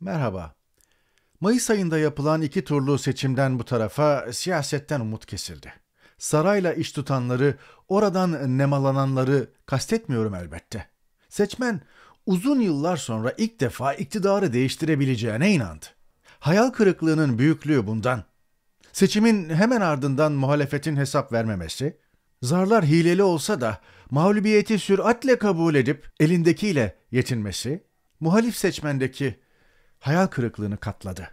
Merhaba. Mayıs ayında yapılan iki turlu seçimden bu tarafa siyasetten umut kesildi. Sarayla iş tutanları, oradan nemalananları kastetmiyorum elbette. Seçmen uzun yıllar sonra ilk defa iktidarı değiştirebileceğine inandı. Hayal kırıklığının büyüklüğü bundan. Seçimin hemen ardından muhalefetin hesap vermemesi, zarlar hileli olsa da mağlubiyeti süratle kabul edip elindekiyle yetinmesi, muhalif seçmendeki hayal kırıklığını katladı.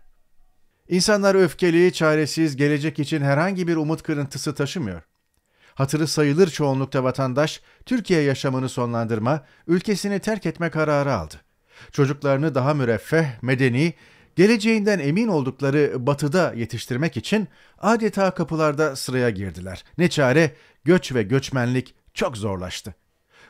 İnsanlar öfkeli, çaresiz, gelecek için herhangi bir umut kırıntısı taşımıyor. Hatırı sayılır çoğunlukta vatandaş Türkiye yaşamını sonlandırma, ülkesini terk etme kararı aldı. Çocuklarını daha müreffeh, medeni, geleceğinden emin oldukları batıda yetiştirmek için adeta kapılarda sıraya girdiler. Ne çare, göç ve göçmenlik çok zorlaştı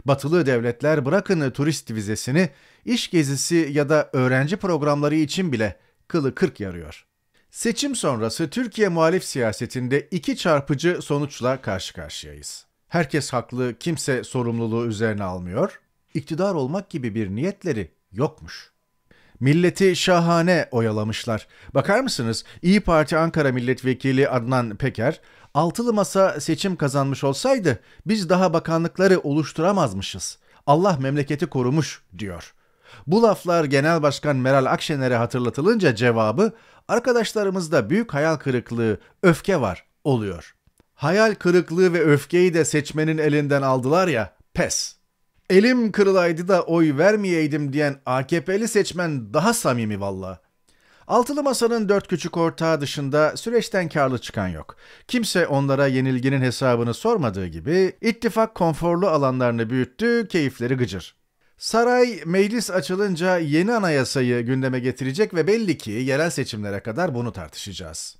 batılı devletler bırakın turist vizesini, iş gezisi ya da öğrenci programları için bile kılı kırk yarıyor. Seçim sonrası Türkiye muhalif siyasetinde iki çarpıcı sonuçla karşı karşıyayız. Herkes haklı, kimse sorumluluğu üzerine almıyor. İktidar olmak gibi bir niyetleri yokmuş.'' Milleti şahane oyalamışlar. Bakar mısınız? İyi Parti Ankara Milletvekili Adnan Peker, altılı masa seçim kazanmış olsaydı biz daha bakanlıkları oluşturamazmışız. Allah memleketi korumuş diyor. Bu laflar Genel Başkan Meral Akşener'e hatırlatılınca cevabı arkadaşlarımızda büyük hayal kırıklığı, öfke var oluyor. Hayal kırıklığı ve öfkeyi de seçmenin elinden aldılar ya, pes elim kırılaydı da oy vermeyeydim diyen AKP'li seçmen daha samimi valla. Altılı Masa'nın dört küçük ortağı dışında süreçten karlı çıkan yok. Kimse onlara yenilginin hesabını sormadığı gibi ittifak konforlu alanlarını büyüttü, keyifleri gıcır. Saray meclis açılınca yeni anayasayı gündeme getirecek ve belli ki yerel seçimlere kadar bunu tartışacağız.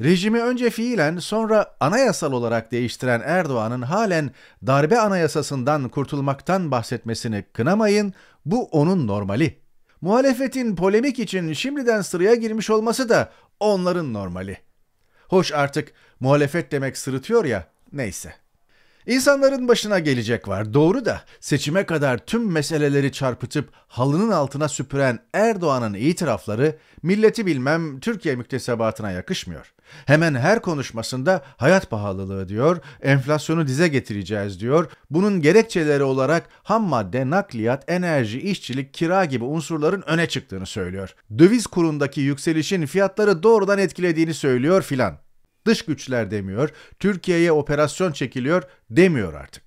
Rejimi önce fiilen sonra anayasal olarak değiştiren Erdoğan'ın halen darbe anayasasından kurtulmaktan bahsetmesini kınamayın, bu onun normali. Muhalefetin polemik için şimdiden sıraya girmiş olması da onların normali. Hoş artık muhalefet demek sırıtıyor ya, neyse. İnsanların başına gelecek var doğru da seçime kadar tüm meseleleri çarpıtıp halının altına süpüren Erdoğan'ın itirafları milleti bilmem Türkiye müktesebatına yakışmıyor. Hemen her konuşmasında hayat pahalılığı diyor, enflasyonu dize getireceğiz diyor. Bunun gerekçeleri olarak ham madde, nakliyat, enerji, işçilik, kira gibi unsurların öne çıktığını söylüyor. Döviz kurundaki yükselişin fiyatları doğrudan etkilediğini söylüyor filan dış güçler demiyor, Türkiye'ye operasyon çekiliyor demiyor artık.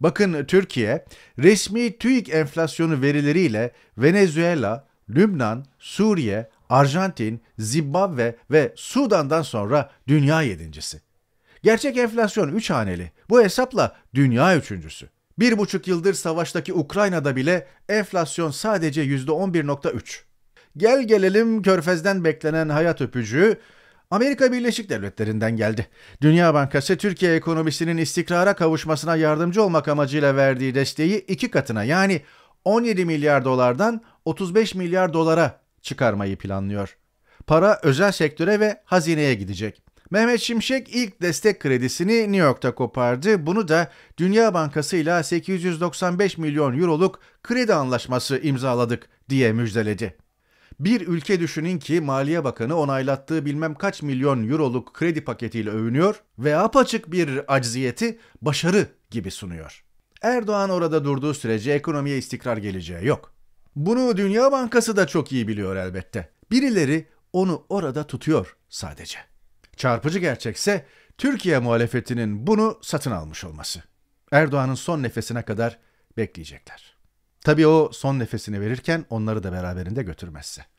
Bakın Türkiye resmi TÜİK enflasyonu verileriyle Venezuela, Lübnan, Suriye, Arjantin, Zimbabwe ve Sudan'dan sonra dünya yedincisi. Gerçek enflasyon üç haneli. Bu hesapla dünya üçüncüsü. Bir buçuk yıldır savaştaki Ukrayna'da bile enflasyon sadece %11.3. Gel gelelim körfezden beklenen hayat öpücüğü Amerika Birleşik Devletleri'nden geldi. Dünya Bankası Türkiye ekonomisinin istikrara kavuşmasına yardımcı olmak amacıyla verdiği desteği iki katına yani 17 milyar dolardan 35 milyar dolara çıkarmayı planlıyor. Para özel sektöre ve hazineye gidecek. Mehmet Şimşek ilk destek kredisini New York'ta kopardı. Bunu da Dünya Bankası ile 895 milyon euroluk kredi anlaşması imzaladık diye müjdeledi. Bir ülke düşünün ki Maliye Bakanı onaylattığı bilmem kaç milyon euroluk kredi paketiyle övünüyor ve apaçık bir acziyeti başarı gibi sunuyor. Erdoğan orada durduğu sürece ekonomiye istikrar geleceği yok. Bunu Dünya Bankası da çok iyi biliyor elbette. Birileri onu orada tutuyor sadece. Çarpıcı gerçekse Türkiye muhalefetinin bunu satın almış olması. Erdoğan'ın son nefesine kadar bekleyecekler. Tabii o son nefesini verirken onları da beraberinde götürmezse.